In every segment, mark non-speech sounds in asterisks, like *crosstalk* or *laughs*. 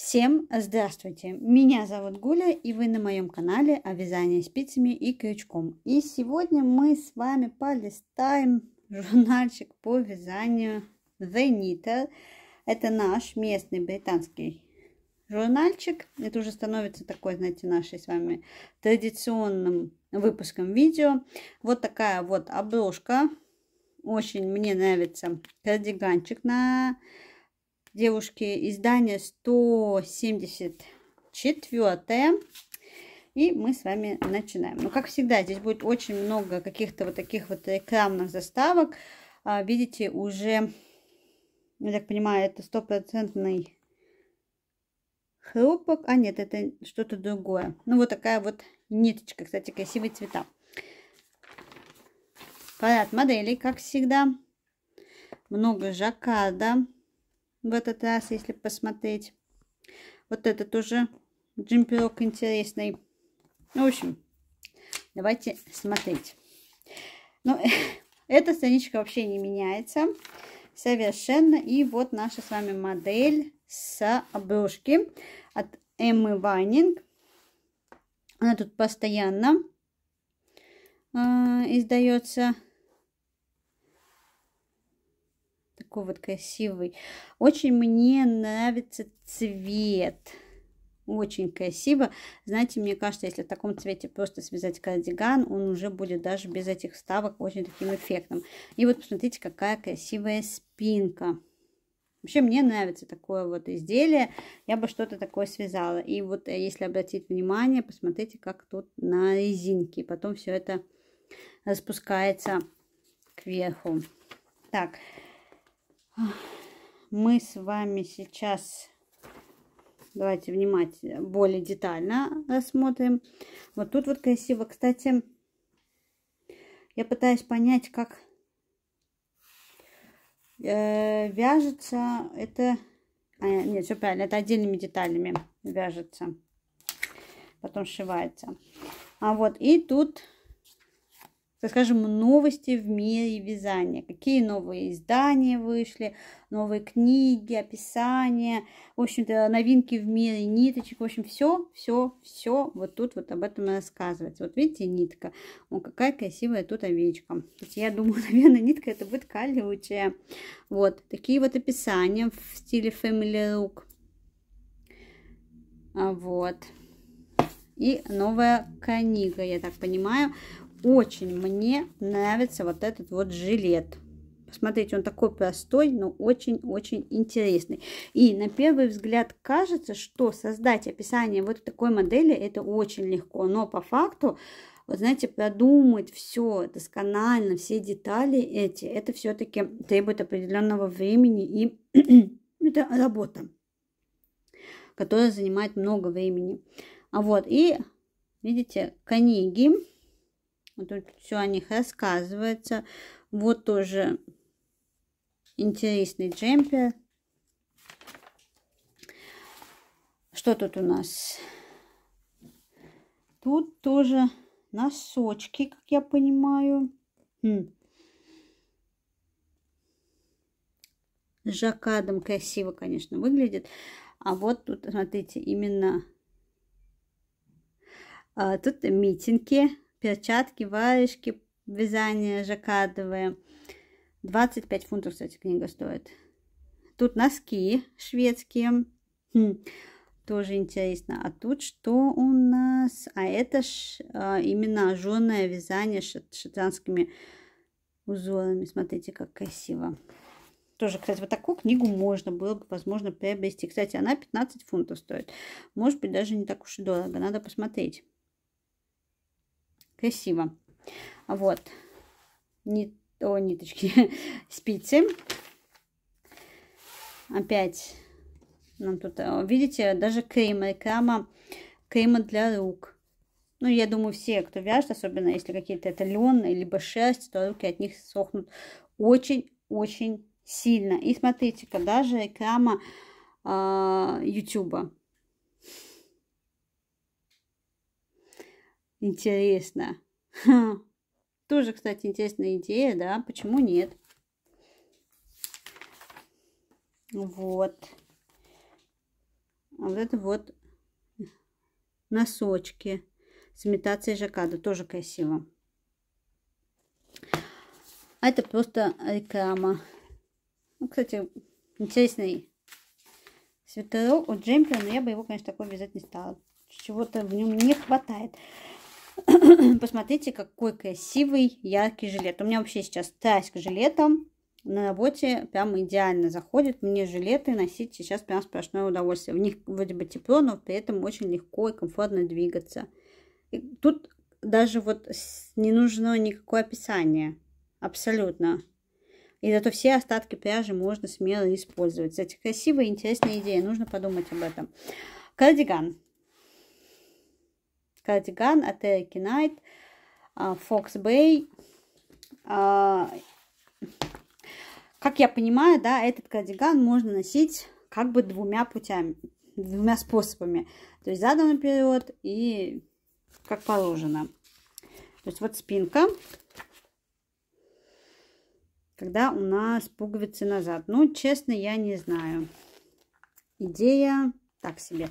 Всем здравствуйте! Меня зовут Гуля и вы на моем канале о «А вязании спицами и крючком. И сегодня мы с вами полистаем журнальчик по вязанию The Knitter. Это наш местный британский журнальчик. Это уже становится такой, знаете, нашей с вами традиционным выпуском видео. Вот такая вот обложка. Очень мне нравится кардиганчик на девушки, издание 174. И мы с вами начинаем. Но ну, как всегда, здесь будет очень много каких-то вот таких вот рекламных заставок. А, видите, уже, я так понимаю, это стопроцентный хлопок. А нет, это что-то другое. Ну, вот такая вот ниточка, кстати, красивые цвета. Парад моделей, как всегда. Много жаккарда в этот раз, если посмотреть. Вот этот уже джемперок интересный. Ну, в общем, давайте смотреть. Ну, *laughs* эта страничка вообще не меняется совершенно. И вот наша с вами модель с обложки от Эммы Вайнинг. Она тут постоянно э, издается такой вот красивый. Очень мне нравится цвет. Очень красиво. Знаете, мне кажется, если в таком цвете просто связать кардиган, он уже будет даже без этих вставок очень таким эффектным. И вот посмотрите, какая красивая спинка. Вообще мне нравится такое вот изделие, я бы что-то такое связала. И вот э, если обратить внимание, посмотрите, как тут на резинке. Потом все это распускается кверху. Так, мы с вами сейчас давайте внимательно, более детально рассмотрим. Вот тут вот красиво, кстати, я пытаюсь понять, как э, вяжется это... А, нет, все правильно, это отдельными деталями вяжется, потом сшивается. А вот и тут так скажем, новости в мире вязания. Какие новые издания вышли, новые книги, описания, в общем-то, новинки в мире ниточек. В общем, все, все, все вот тут вот об этом рассказывается. Вот видите, нитка. О, какая красивая тут овечка. Кстати, я думаю, *laughs* наверное, нитка это будет колючая. Вот, такие вот описания в стиле Family Look. А вот. И новая книга, я так понимаю. Очень мне нравится вот этот вот жилет. Посмотрите, он такой простой, но очень-очень интересный. И на первый взгляд кажется, что создать описание вот такой модели это очень легко, но по факту вот знаете, продумать все досконально, все детали эти, это все-таки требует определенного времени и *clears throat* это работа, которая занимает много времени. А вот, и видите, книги вот тут все о них рассказывается. Вот тоже интересный джемпер. Что тут у нас? Тут тоже носочки, как я понимаю. Хм. С красиво, конечно, выглядит. А вот тут, смотрите, именно а, тут митинги перчатки, варежки, вязание жаккардовое. 25 фунтов, кстати, книга стоит. Тут носки шведские. Хм, тоже интересно. А тут что у нас? А это ж, а, именно ажурное вязание с шотландскими узорами. Смотрите, как красиво. Тоже, кстати, вот такую книгу можно было бы, возможно, приобрести. Кстати, она 15 фунтов стоит. Может быть, даже не так уж и дорого. Надо посмотреть красиво. Вот. Нит... О, ниточки. *laughs* Спицы. Опять нам тут, э, видите, даже крема, реклама крема для рук. Ну, я думаю, все, кто вяжет, особенно если какие-то это лен, либо шерсть, то руки от них сохнут очень-очень сильно. И смотрите-ка, даже реклама а, Ютуба. Интересно. Ха. *laughs* Тоже, кстати, интересная идея, да? Почему нет? Вот. А вот это вот носочки с имитацией жаккарда. Тоже красиво. А это просто реклама. Ну, кстати, интересный свитерок от Джемпера, но я бы его, конечно, такой вязать не стала. Чего-то в нем не хватает. *coughs* Посмотрите, какой красивый яркий жилет. У меня вообще сейчас страсть к жилетам. На работе прям идеально заходит. Мне жилеты носить сейчас прям сплошное удовольствие. В них вроде бы тепло, но при этом очень легко и комфортно двигаться. И тут даже вот не нужно никакое описание. Абсолютно. И зато все остатки пряжи можно смело использовать. Кстати, красивая и интересная идея. Нужно подумать об этом. Кардиган. Катиган, Атея Кинайт, Фокс Бэй. Как я понимаю, да, этот кардиган можно носить как бы двумя путями, двумя способами. То есть задом наперед и как положено. То есть вот спинка, когда у нас пуговицы назад. Ну, честно, я не знаю. Идея так себе.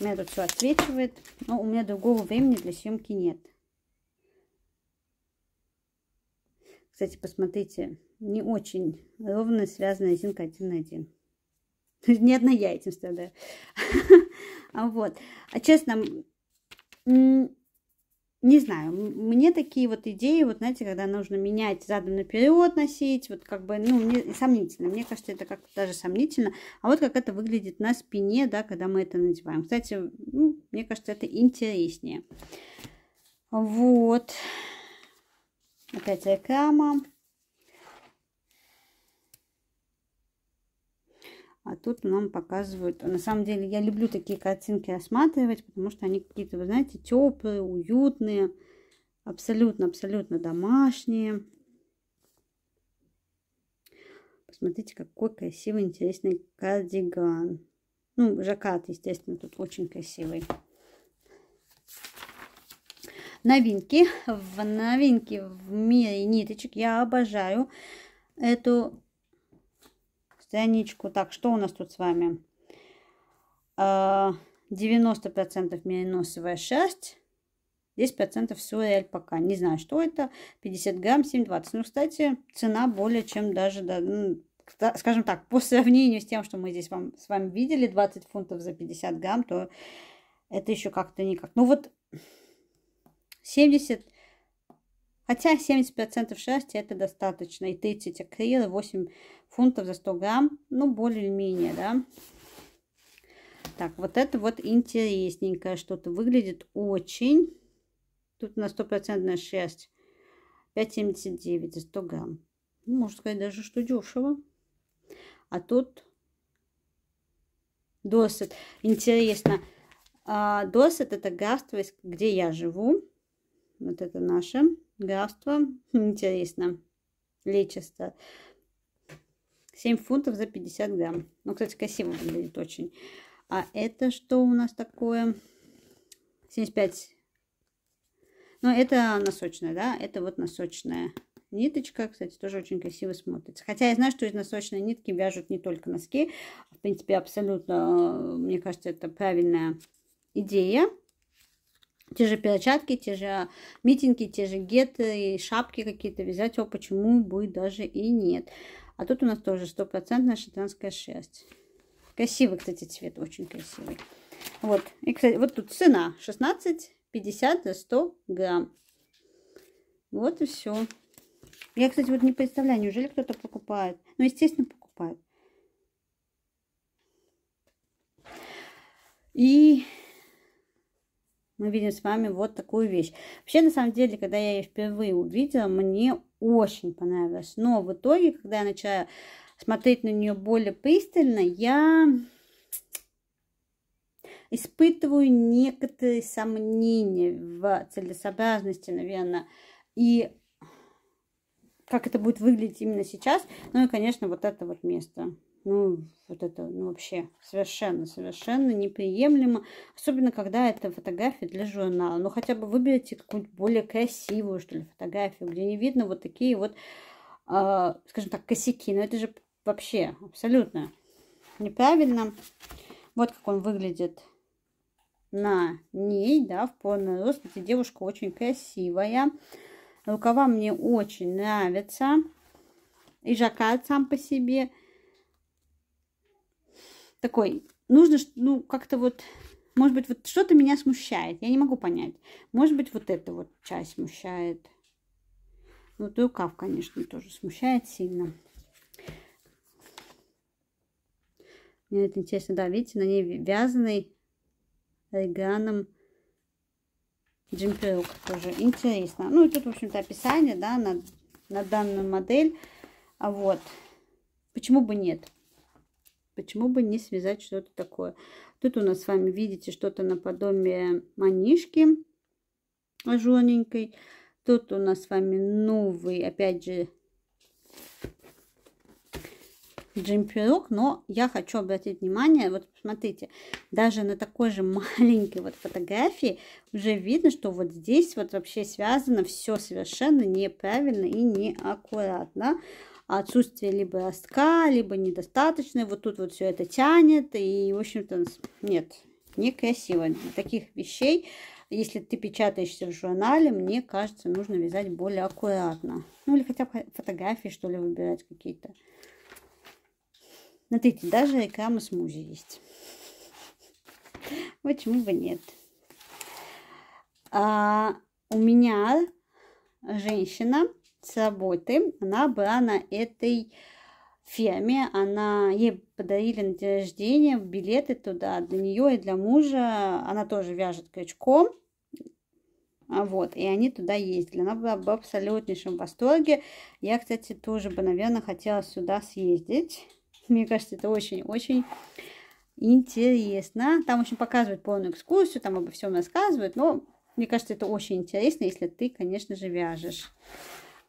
У меня тут все отсвечивает, но у меня другого времени для съемки нет. Кстати, посмотрите, не очень ровно связанная резинка один на один. *laughs* Не одна я этим страдаю. *laughs* А вот. А честно, не знаю, мне такие вот идеи, вот знаете, когда нужно менять, задом наперед носить, вот как бы, ну, мне, сомнительно, мне кажется, это как-то даже сомнительно, а вот как это выглядит на спине, да, когда мы это надеваем. Кстати, ну, мне кажется, это интереснее. Вот. Опять реклама. А тут нам показывают. На самом деле я люблю такие картинки рассматривать, потому что они какие-то, вы знаете, теплые, уютные, абсолютно-абсолютно домашние. Посмотрите, какой красивый, интересный кардиган. Ну, жакат, естественно, тут очень красивый. Новинки. В новинки в мире ниточек. Я обожаю эту сценичку. Так, что у нас тут с вами? 90% а, минусовая шерсть. 10% соэль пока. Не знаю, что это. 50 грамм, 7,20. Ну, кстати, цена более чем даже, да, ну, скажем так, по сравнению с тем, что мы здесь вам, с вами видели, 20 фунтов за 50 грамм, то это еще как-то никак. Ну, вот 70 Хотя 70% шерсти это достаточно. И 30 акрила, 8 фунтов за 100 грамм. Ну, более-менее, да. Так, вот это вот интересненькое что-то. Выглядит очень. Тут на 100% шерсть. 5,79 за 100 грамм. Ну, можно сказать даже, что дешево. А тут Досет. Интересно. А, Досет это графство, где я живу. Вот это наше графство. *laughs* Интересно. Лечисто. 7 фунтов за 50 грамм. Ну, кстати, красиво выглядит очень. А это что у нас такое? 75. Ну, это носочная, да? Это вот носочная ниточка. Кстати, тоже очень красиво смотрится. Хотя я знаю, что из носочной нитки вяжут не только носки. В принципе, абсолютно, э, мне кажется, это правильная идея те же перчатки, те же а, митинги, те же геты, и шапки какие-то вязать, о, почему бы даже и нет. А тут у нас тоже стопроцентная шотландская шерсть. Красивый, кстати, цвет, очень красивый. Вот, и, кстати, вот тут цена 16,50 за 100 грамм. Вот и все. Я, кстати, вот не представляю, неужели кто-то покупает? Ну, естественно, покупает. И мы видим с вами вот такую вещь. Вообще, на самом деле, когда я ее впервые увидела, мне очень понравилось. Но в итоге, когда я начала смотреть на нее более пристально, я испытываю некоторые сомнения в целесообразности, наверное, и как это будет выглядеть именно сейчас, ну и, конечно, вот это вот место. Ну, вот это ну, вообще совершенно-совершенно неприемлемо. Особенно, когда это фотография для журнала. Ну, хотя бы выберите какую-нибудь более красивую, что ли, фотографию, где не видно вот такие вот, э, скажем так, косяки. Но это же вообще абсолютно неправильно. Вот как он выглядит на ней, да, в полный рост. Кстати, девушка очень красивая. Рукава мне очень нравятся. И жаккард сам по себе такой, нужно, ну, как-то вот, может быть, вот что-то меня смущает, я не могу понять. Может быть, вот эта вот часть смущает. Ну, вот и рукав, конечно, тоже смущает сильно. Мне это интересно, да, видите, на ней вязаный реганом джемперок тоже интересно. Ну и тут, в общем-то, описание, да, на, на данную модель. А вот, почему бы нет? Почему бы не связать что-то такое? Тут у нас с вами, видите, что-то наподобие манишки жёненькой. Тут у нас с вами новый, опять же, джемперок, но я хочу обратить внимание, вот смотрите, даже на такой же *laughs* маленькой вот фотографии уже видно, что вот здесь вот вообще связано все совершенно неправильно и неаккуратно отсутствие либо ростка, либо недостаточное. Вот тут вот все это тянет. И, в общем-то, нет, некрасиво. Таких вещей, если ты печатаешься в журнале, мне кажется, нужно вязать более аккуратно. Ну, или хотя бы фотографии, что ли, выбирать какие-то. Смотрите, даже реклама смузи есть. Почему бы нет? А, у меня женщина заботы. Она была на этой ферме. Она, ей подарили на день рождения билеты туда для нее и для мужа. Она тоже вяжет крючком. Вот, и они туда ездили. Она была в абсолютнейшем восторге. Я, кстати, тоже бы, наверное, хотела сюда съездить. Мне кажется, это очень-очень интересно. Там очень показывают полную экскурсию, там обо всем рассказывают, но мне кажется, это очень интересно, если ты, конечно же, вяжешь.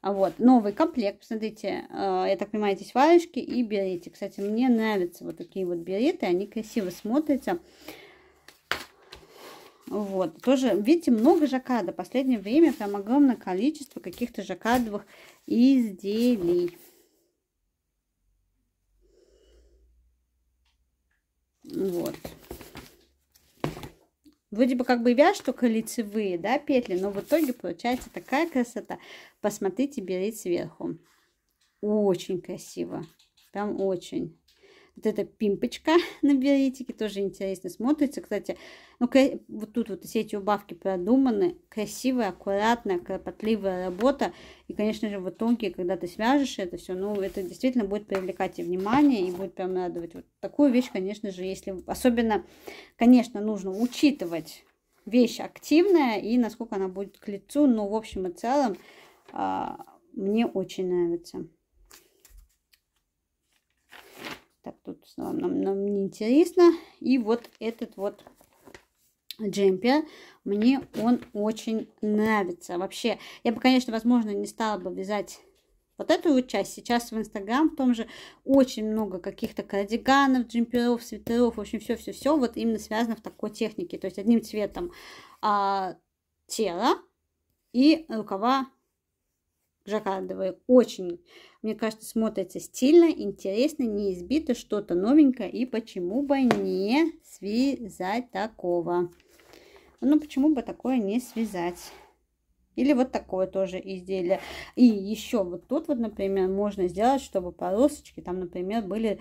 Вот, новый комплект, посмотрите, э, я так понимаю, здесь варежки и берете. Кстати, мне нравятся вот такие вот береты, они красиво смотрятся. Вот, тоже, видите, много жаккарда. Последнее время прям огромное количество каких-то жаккардовых изделий. Вот. Вроде бы как бы вяжут только лицевые, да, петли, но в итоге получается такая красота. Посмотрите, берите сверху. Очень красиво, там очень. Вот эта пимпочка *laughs* на беретике тоже интересно смотрится. Кстати, ну, вот тут вот все эти убавки продуманы. Красивая, аккуратная, кропотливая работа. И, конечно же, в итоге, когда ты свяжешь это все, ну, это действительно будет привлекать и внимание, и будет прям радовать. Вот такую вещь, конечно же, если... Особенно, конечно, нужно учитывать вещь активная и насколько она будет к лицу. Но, в общем и целом, а, мне очень нравится. Так, тут нам, нам, нам неинтересно, И вот этот вот джемпер. Мне он очень нравится. Вообще, я бы, конечно, возможно, не стала бы вязать вот эту вот часть. Сейчас в Инстаграм в том же очень много каких-то кардиганов, джемперов, свитеров, в общем, все-все-все вот именно связано в такой технике. То есть одним цветом а, тело и рукава жаккардовые. Очень, мне кажется, смотрится стильно, интересно, не избито, что-то новенькое. И почему бы не связать такого? Ну, почему бы такое не связать? Или вот такое тоже изделие. И еще вот тут вот, например, можно сделать, чтобы полосочки там, например, были,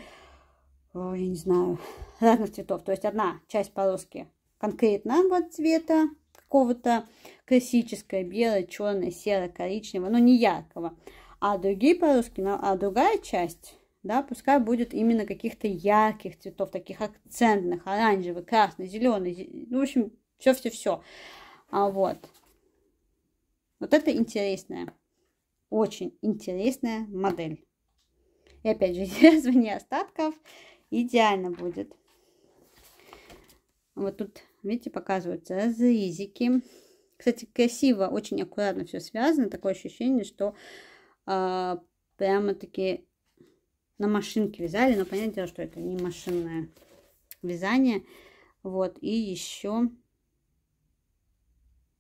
о, я не знаю, разных цветов. То есть одна часть полоски конкретно вот цвета, какого-то классического, белое, черное, серое, коричневого, но ну, не яркого. А другие по-русски, а другая часть, да, пускай будет именно каких-то ярких цветов, таких акцентных, оранжевый, красный, зеленый, ну, в общем, все-все-все. А вот. Вот это интересная, очень интересная модель. И опять же, *laughs* извне остатков идеально будет. Вот тут Видите, показываются зизики. Кстати, красиво, очень аккуратно все связано. Такое ощущение, что э, прямо-таки на машинке вязали. Но понятное дело, что это не машинное вязание. Вот, и еще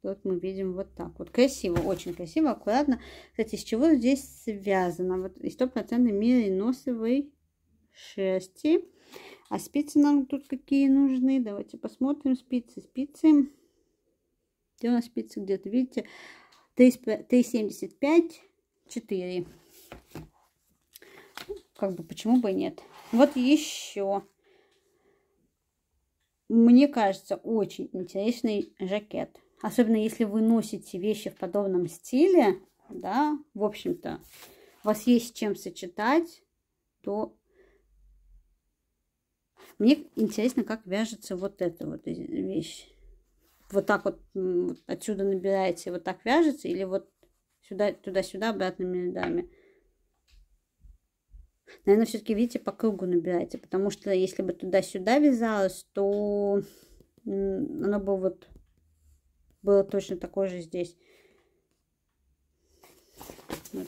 вот мы видим вот так вот. Красиво, очень красиво, аккуратно. Кстати, из чего здесь связано? Вот из стопроцентной мериносовой шерсти. А спицы нам тут какие нужны? Давайте посмотрим спицы. Спицы. Где у нас спицы где-то? Видите? Т-75 4. Как бы почему бы и нет. Вот еще. Мне кажется, очень интересный жакет. Особенно если вы носите вещи в подобном стиле, да, в общем-то, у вас есть чем сочетать, то мне интересно, как вяжется вот эта вот вещь. Вот так вот, отсюда набираете, вот так вяжется, или вот сюда, туда-сюда обратными рядами. Наверное, все-таки, видите, по кругу набираете, потому что если бы туда-сюда вязалось, то оно бы вот было точно такое же здесь. Вот.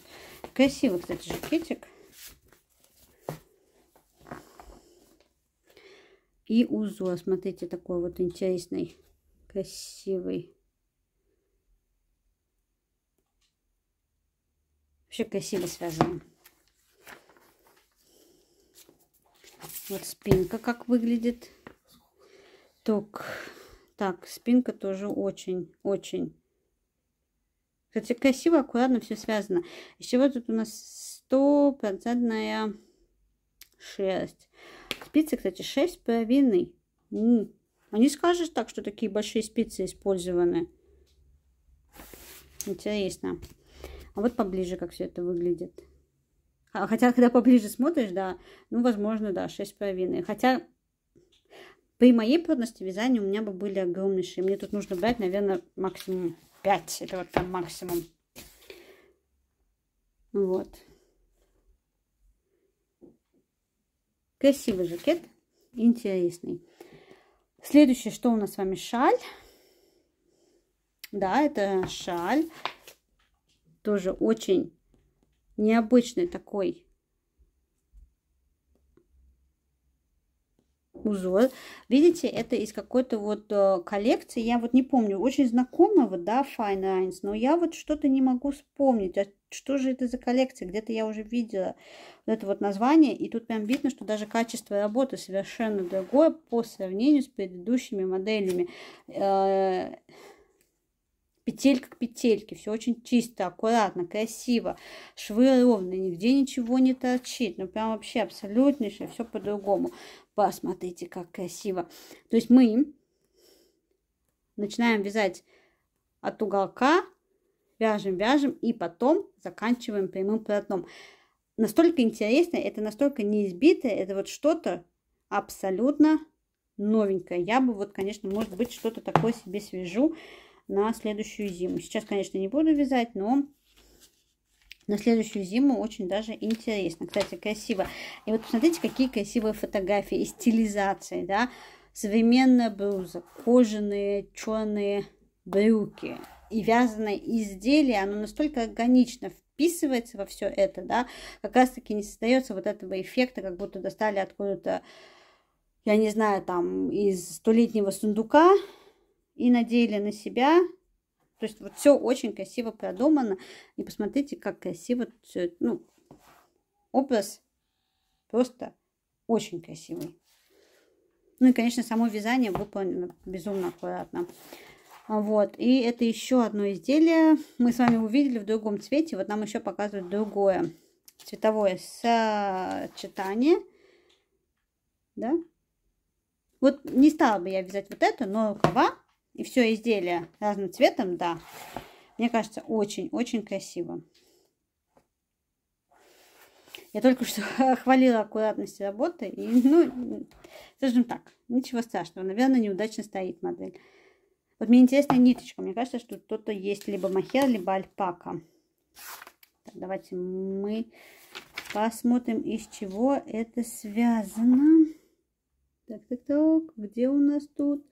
Красивый, кстати, жакетик. И узор, а смотрите, такой вот интересный, красивый. Вообще красиво связано. Вот спинка как выглядит. Так, так спинка тоже очень-очень. Кстати, красиво, аккуратно все связано. Из чего тут у нас стопроцентная шерсть. Спицы, кстати, 6,5. М-м. А не скажешь так, что такие большие спицы использованы. Интересно. А вот поближе, как все это выглядит. А, хотя, когда поближе смотришь, да, ну, возможно, да, 6,5. Хотя при моей плотности вязания у меня бы были огромнейшие. Мне тут нужно брать, наверное, максимум 5. Это вот там максимум. Вот. Красивый жакет, интересный. Следующее, что у нас с вами шаль. Да, это шаль. Тоже очень необычный такой узор. Видите, это из какой-то вот э, коллекции. Я вот не помню, очень знакомого, да, Fine Lines, но я вот что-то не могу вспомнить. А что же это за коллекция? Где-то я уже видела вот это вот название. И тут прям видно, что даже качество работы совершенно другое по сравнению с предыдущими моделями. Э, петелька к петельке, все очень чисто, аккуратно, красиво, швы ровные, нигде ничего не торчит, ну прям вообще абсолютнейшее, все по-другому. Посмотрите, как красиво. То есть мы начинаем вязать от уголка, вяжем, вяжем, и потом заканчиваем прямым полотном. Настолько интересно, это настолько неизбитое, это вот что-то абсолютно новенькое. Я бы вот, конечно, может быть, что-то такое себе свяжу на следующую зиму. Сейчас, конечно, не буду вязать, но на следующую зиму очень даже интересно. Кстати, красиво. И вот посмотрите, какие красивые фотографии и стилизации, да. Современная блуза, кожаные черные брюки и вязаные изделия. оно настолько органично вписывается во все это, да, как раз таки не создается вот этого эффекта, как будто достали откуда-то, я не знаю, там, из столетнего сундука и надели на себя то есть вот все очень красиво продумано. И посмотрите, как красиво все, ну, образ просто очень красивый. Ну и, конечно, само вязание выполнено безумно аккуратно. Вот, и это еще одно изделие. Мы с вами увидели в другом цвете. Вот нам еще показывают другое цветовое сочетание. Да? Вот не стала бы я вязать вот это, но рукава и все изделие разным цветом, да. Мне кажется, очень-очень красиво. Я только что *laughs* хвалила аккуратность работы. И, ну, скажем так, ничего страшного. Наверное, неудачно стоит модель. Вот мне интересна ниточка. Мне кажется, что кто-то есть либо махер, либо альпака. Так, давайте мы посмотрим, из чего это связано. Так, так, так. Где у нас тут?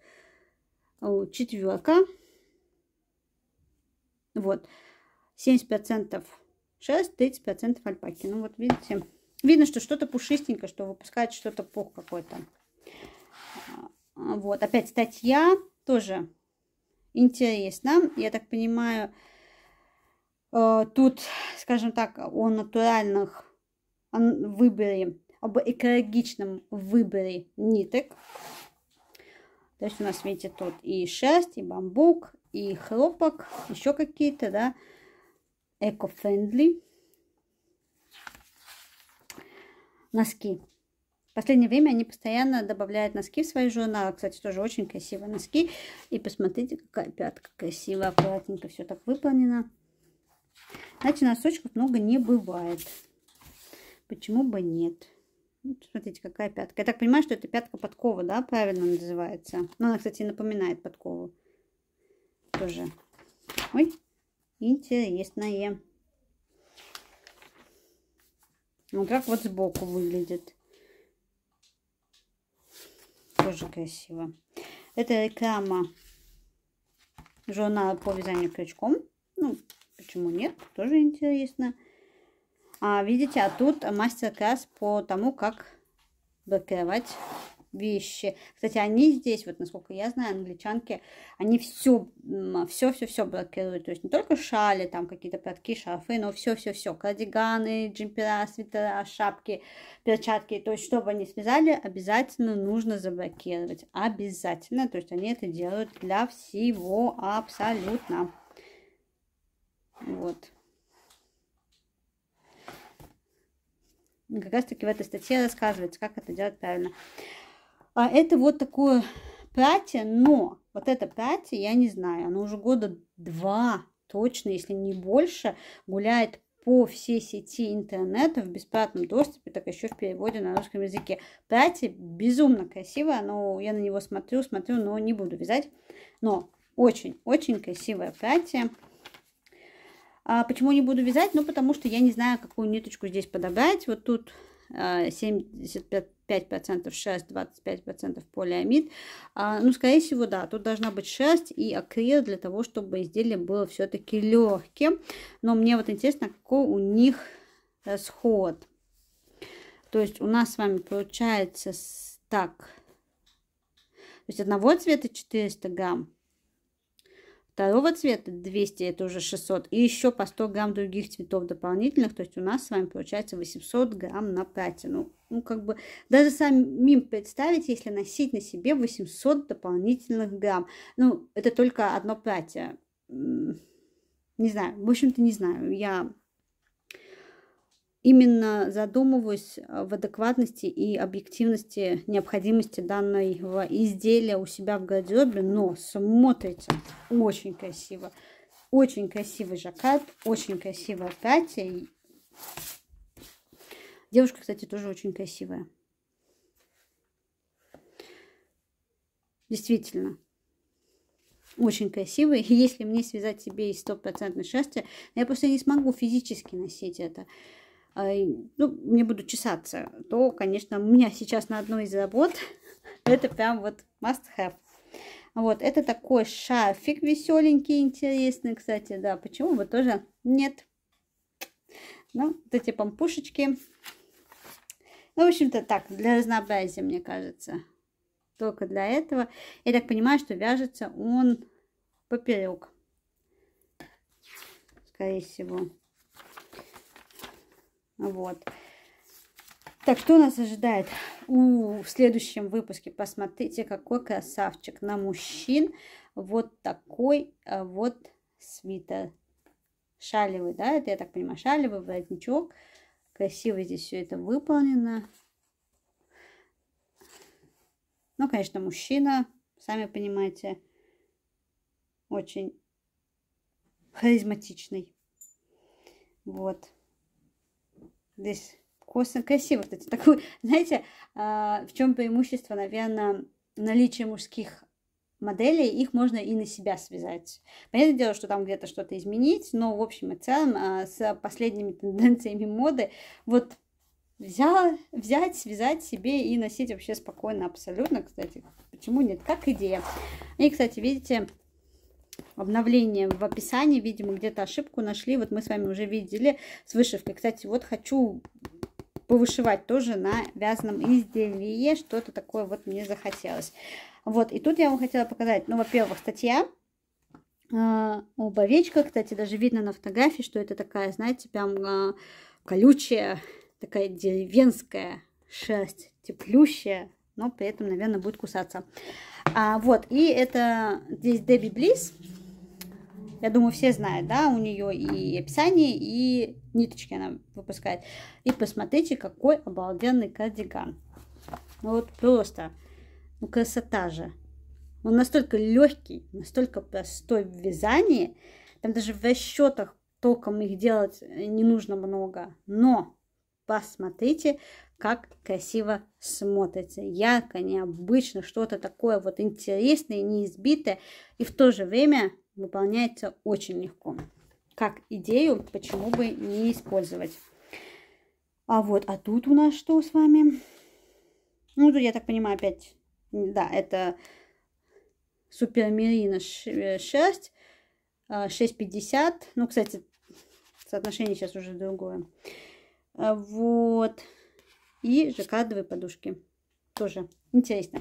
вот, четверка. Вот. 70% шерсть, 30% альпаки. Ну вот видите, видно, что что-то пушистенькое, что выпускает что-то пух какой-то. А, а, вот, опять статья тоже интересно. Я так понимаю, э, тут, скажем так, о натуральных выборе, об экологичном выборе ниток. То есть у нас, видите, тут и шерсть, и бамбук, и хлопок, еще какие-то, да, эко-френдли носки. В последнее время они постоянно добавляют носки в свои журналы. Кстати, тоже очень красивые носки. И посмотрите, какая пятка красивая, аккуратненько все так выполнено. Значит, носочков много не бывает. Почему бы нет? Ну, вот смотрите, какая пятка. Я так понимаю, что это пятка подкова, да, правильно называется. Но ну, она, кстати, напоминает подкову. Тоже. Ой, интересное. Ну как вот сбоку выглядит. Тоже красиво. Это реклама журнала по вязанию крючком. Ну, почему нет? Тоже интересно. А, видите, а тут мастер-класс по тому, как блокировать вещи. Кстати, они здесь, вот насколько я знаю, англичанки, они все, все, все, все блокируют. То есть не только шали, там какие-то платки, шарфы, но все, все, все. Кардиганы, джемпера, свитера, шапки, перчатки. То есть, чтобы они связали, обязательно нужно заблокировать. Обязательно. То есть они это делают для всего абсолютно. Вот. Как раз таки в этой статье рассказывается, как это делать правильно. А это вот такое платье, но вот это платье, я не знаю, оно уже года два точно, если не больше, гуляет по всей сети интернета в бесплатном доступе, так еще в переводе на русском языке. Платье безумно красивое, но я на него смотрю, смотрю, но не буду вязать. Но очень-очень красивое платье. А почему не буду вязать? Ну, потому что я не знаю, какую ниточку здесь подобрать. Вот тут 75% а, шерсть, 25% полиамид. А, ну, скорее всего, да, тут должна быть шерсть и акрил для того, чтобы изделие было все-таки легким. Но мне вот интересно, какой у них расход. То есть у нас с вами получается так. То есть одного цвета 400 грамм, Второго цвета 200, это уже 600. И еще по 100 грамм других цветов дополнительных. То есть у нас с вами получается 800 грамм на платину. Ну, как бы даже самим представить, если носить на себе 800 дополнительных грамм. Ну, это только одно платье. Не знаю, в общем-то не знаю. Я именно задумываюсь э, в адекватности и объективности необходимости данного изделия у себя в гардеробе, но смотрите, очень красиво. Очень красивый жаккард, очень красивая платье. Девушка, кстати, тоже очень красивая. Действительно, очень красивые. Если мне связать себе из стопроцентной шерсти, я просто не смогу физически носить это. А, ну, мне буду чесаться, то, конечно, у меня сейчас на одной из забот *laughs* это прям вот must have. Вот, это такой шарфик веселенький, интересный, кстати, да, почему бы тоже нет. Ну, вот эти помпушечки. Ну, в общем-то, так, для разнообразия, мне кажется. Только для этого. Я так понимаю, что вяжется он поперек. Скорее всего. Вот. Так, что нас ожидает? У, в следующем выпуске посмотрите, какой красавчик на мужчин. Вот такой э, вот свитер. Шалевый, да? Это, я так понимаю, шалевый воротничок. Красиво здесь все это выполнено. Ну, конечно, мужчина, сами понимаете, очень харизматичный. Вот здесь косно, красиво, кстати, такой, *laughs* знаете, а, в чем преимущество, наверное, наличия мужских моделей, их можно и на себя связать. Понятное дело, что там где-то что-то изменить, но в общем и целом а, с последними *laughs* тенденциями моды вот взяла, взять, связать себе и носить вообще спокойно абсолютно, кстати, почему нет, как идея. И, кстати, видите, обновление в описании. Видимо, где-то ошибку нашли. Вот мы с вами уже видели с вышивкой. Кстати, вот хочу повышивать тоже на вязаном изделии. Что-то такое вот мне захотелось. Вот, и тут я вам хотела показать, ну, во-первых, статья э, об овечках. Кстати, даже видно на фотографии, что это такая, знаете, прям э, колючая, такая деревенская шерсть, теплющая, но при этом, наверное, будет кусаться. А, вот, и это здесь Дебби Близ. Я думаю, все знают, да, у нее и описание, и ниточки она выпускает. И посмотрите, какой обалденный кардиган. Ну вот просто, ну красота же. Он настолько легкий, настолько простой в вязании. Там даже в расчетах толком их делать не нужно много. Но посмотрите, как красиво смотрится. Ярко, необычно, что-то такое вот интересное, неизбитое. И в то же время выполняется очень легко. Как идею, почему бы не использовать. А вот, а тут у нас что с вами? Ну, тут, я так понимаю, опять, да, это супермерина шерсть 6,50. А, ну, кстати, соотношение сейчас уже другое. А, вот. И жаккардовые подушки. Тоже интересно.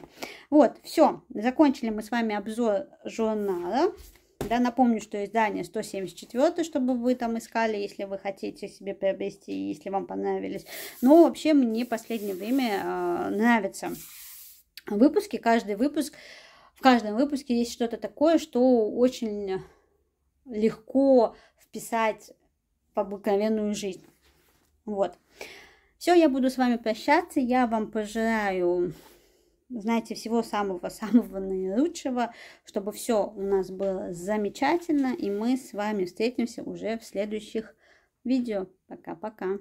Вот, все. Закончили мы с вами обзор журнала. Да, напомню, что издание 174, чтобы вы там искали, если вы хотите себе приобрести, если вам понравились. Но вообще мне в последнее время э, нравятся выпуски. Каждый выпуск, в каждом выпуске есть что-то такое, что очень легко вписать в обыкновенную жизнь. Вот. Все, я буду с вами прощаться. Я вам пожелаю знаете, всего самого-самого *laughs* наилучшего, чтобы все у нас было замечательно, и мы с вами встретимся уже в следующих видео. Пока-пока!